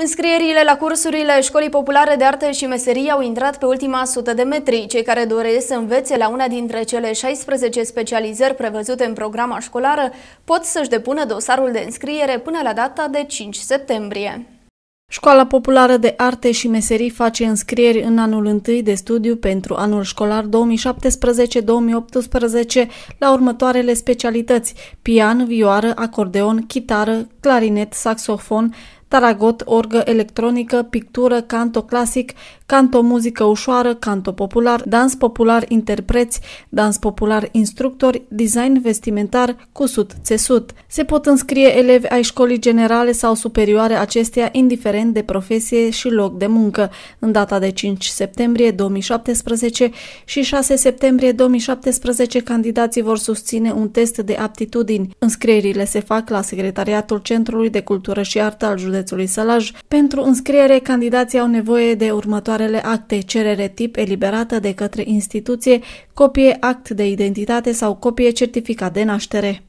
Înscrierile la cursurile Școlii Populare de Arte și Meserie au intrat pe ultima sută de metri. Cei care doresc să învețe la una dintre cele 16 specializări prevăzute în programa școlară pot să-și depună dosarul de înscriere până la data de 5 septembrie. Școala Populară de Arte și Meserii face înscrieri în anul întâi de studiu pentru anul școlar 2017-2018 la următoarele specialități pian, vioară, acordeon, chitară, clarinet, saxofon, taragot, orgă electronică, pictură, canto clasic, canto muzică ușoară, canto popular, dans popular interpreți, dans popular instructori, design vestimentar, cusut, țesut. Se pot înscrie elevi ai școlii generale sau superioare acesteia, indiferent de profesie și loc de muncă, în data de 5 septembrie 2017 și 6 septembrie 2017 candidații vor susține un test de aptitudini. Înscrierile se fac la Secretariatul Centrului de Cultură și Artă al județului Sălaj. Pentru înscriere, candidații au nevoie de următoarele acte, cerere tip eliberată de către instituție, copie act de identitate sau copie certificat de naștere.